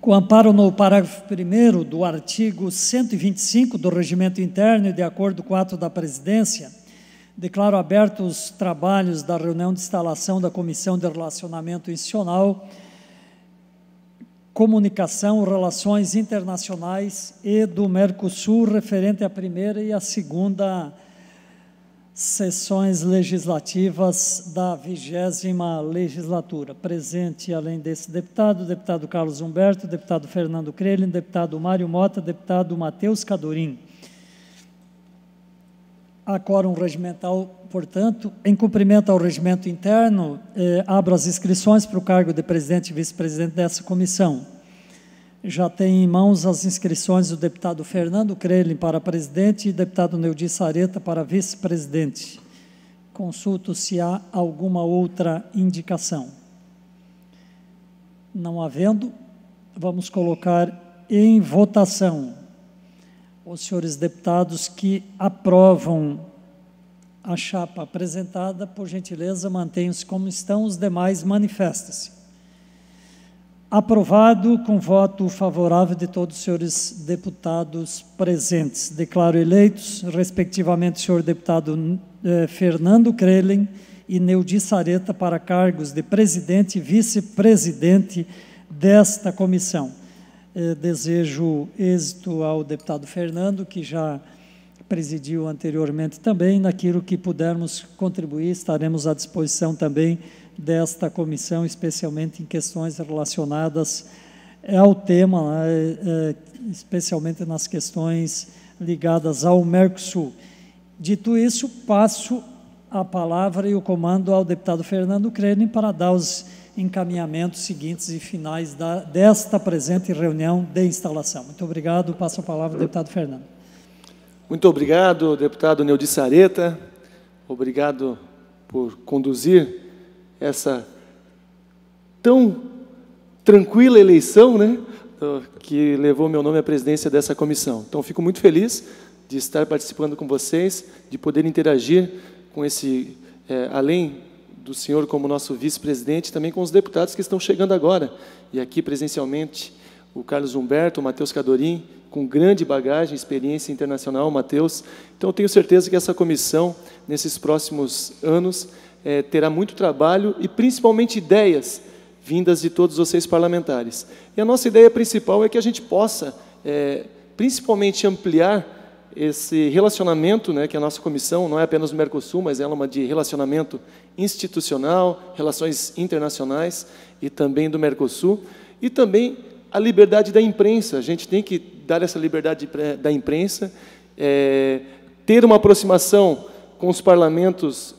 Com amparo no parágrafo 1 do artigo 125 do Regimento Interno e de acordo com o ato da Presidência, declaro abertos os trabalhos da reunião de instalação da Comissão de Relacionamento Institucional comunicação, relações internacionais e do Mercosul, referente à primeira e à segunda sessões legislativas da vigésima legislatura. Presente, além desse deputado, deputado Carlos Humberto, deputado Fernando Crelin, deputado Mário Mota, deputado Matheus Cadorim a quórum regimental, portanto, em cumprimento ao regimento interno, eh, abro as inscrições para o cargo de presidente e vice-presidente dessa comissão. Já tem em mãos as inscrições do deputado Fernando Crelin para presidente e deputado Neudi Sareta para vice-presidente. Consulto se há alguma outra indicação. Não havendo, vamos colocar em votação aos senhores deputados que aprovam a chapa apresentada, por gentileza, mantenham-se como estão, os demais manifestem-se. Aprovado com voto favorável de todos os senhores deputados presentes. Declaro eleitos, respectivamente, o senhor deputado eh, Fernando Crelen e Neudi Sareta para cargos de presidente e vice-presidente desta comissão. Eh, desejo êxito ao deputado Fernando, que já presidiu anteriormente também, naquilo que pudermos contribuir, estaremos à disposição também desta comissão, especialmente em questões relacionadas ao tema, né? eh, eh, especialmente nas questões ligadas ao Mercosul. Dito isso, passo a palavra e o comando ao deputado Fernando Crenin para dar os encaminhamentos seguintes e finais da, desta presente reunião de instalação. Muito obrigado. Passo a palavra ao deputado Fernando. Muito obrigado, deputado Neudi Sareta. Obrigado por conduzir essa tão tranquila eleição, né, que levou meu nome à presidência dessa comissão. Então, fico muito feliz de estar participando com vocês, de poder interagir com esse, é, além do senhor como nosso vice-presidente, também com os deputados que estão chegando agora. E aqui presencialmente o Carlos Humberto, o Matheus Cadorim, com grande bagagem, experiência internacional, Matheus. Então tenho certeza que essa comissão, nesses próximos anos, é, terá muito trabalho e principalmente ideias vindas de todos vocês parlamentares. E a nossa ideia principal é que a gente possa, é, principalmente, ampliar esse relacionamento, né, que é a nossa comissão não é apenas do Mercosul, mas ela é uma de relacionamento institucional, relações internacionais e também do Mercosul, e também a liberdade da imprensa. A gente tem que dar essa liberdade da imprensa, é, ter uma aproximação com os parlamentos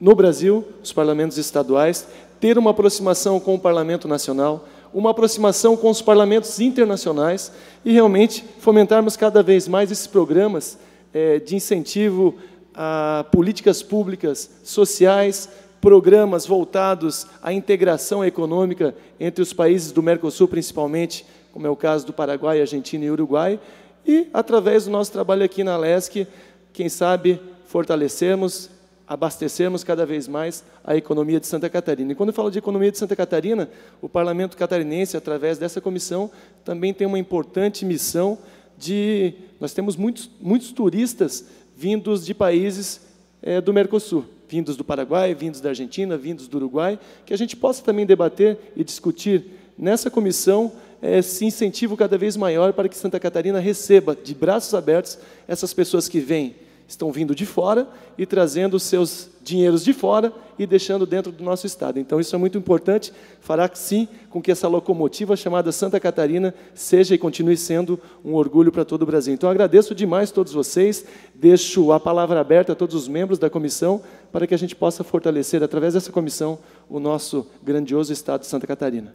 no Brasil, os parlamentos estaduais, ter uma aproximação com o Parlamento Nacional, uma aproximação com os parlamentos internacionais e realmente fomentarmos cada vez mais esses programas é, de incentivo a políticas públicas sociais, programas voltados à integração econômica entre os países do Mercosul, principalmente, como é o caso do Paraguai, Argentina e Uruguai, e através do nosso trabalho aqui na LESC, quem sabe fortalecermos abastecermos cada vez mais a economia de Santa Catarina. E quando eu falo de economia de Santa Catarina, o Parlamento catarinense, através dessa comissão, também tem uma importante missão de... Nós temos muitos, muitos turistas vindos de países é, do Mercosul, vindos do Paraguai, vindos da Argentina, vindos do Uruguai, que a gente possa também debater e discutir nessa comissão eh, esse incentivo cada vez maior para que Santa Catarina receba de braços abertos essas pessoas que vêm estão vindo de fora e trazendo seus dinheiros de fora e deixando dentro do nosso estado. Então isso é muito importante, fará sim com que essa locomotiva chamada Santa Catarina seja e continue sendo um orgulho para todo o Brasil. Então agradeço demais todos vocês, deixo a palavra aberta a todos os membros da comissão para que a gente possa fortalecer através dessa comissão o nosso grandioso estado de Santa Catarina.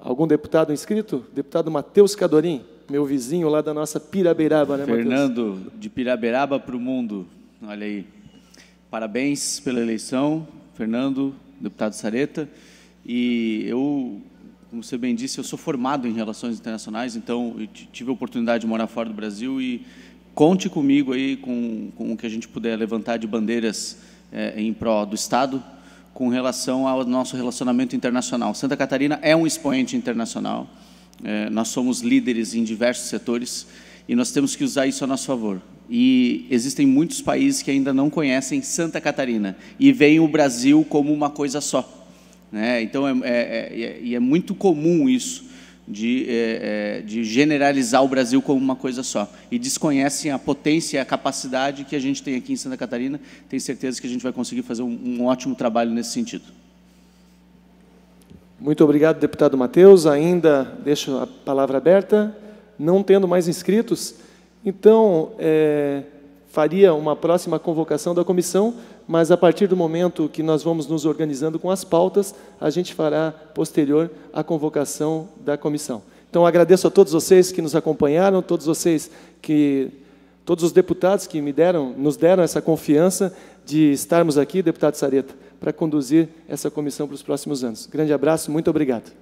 Algum deputado inscrito? Deputado Matheus Cadorim meu vizinho lá da nossa Piraberaba, né, Matheus? Fernando, de Piraberaba para o mundo. Olha aí. Parabéns pela eleição, Fernando, deputado Sareta. E eu, como você bem disse, eu sou formado em relações internacionais, então tive a oportunidade de morar fora do Brasil e conte comigo aí com, com o que a gente puder levantar de bandeiras é, em pró do Estado com relação ao nosso relacionamento internacional. Santa Catarina é um expoente internacional. É, nós somos líderes em diversos setores e nós temos que usar isso a nosso favor. E existem muitos países que ainda não conhecem Santa Catarina e veem o Brasil como uma coisa só. Né? Então, é, é, é, é muito comum isso, de, de generalizar o Brasil como uma coisa só. E desconhecem a potência e a capacidade que a gente tem aqui em Santa Catarina. Tenho certeza que a gente vai conseguir fazer um, um ótimo trabalho nesse sentido. Muito obrigado, deputado Matheus. Ainda deixo a palavra aberta, não tendo mais inscritos. Então, é, faria uma próxima convocação da comissão, mas a partir do momento que nós vamos nos organizando com as pautas, a gente fará posterior a convocação da comissão. Então, agradeço a todos vocês que nos acompanharam, todos vocês que todos os deputados que me deram, nos deram essa confiança de estarmos aqui, deputado Sareta, para conduzir essa comissão para os próximos anos. Grande abraço, muito obrigado.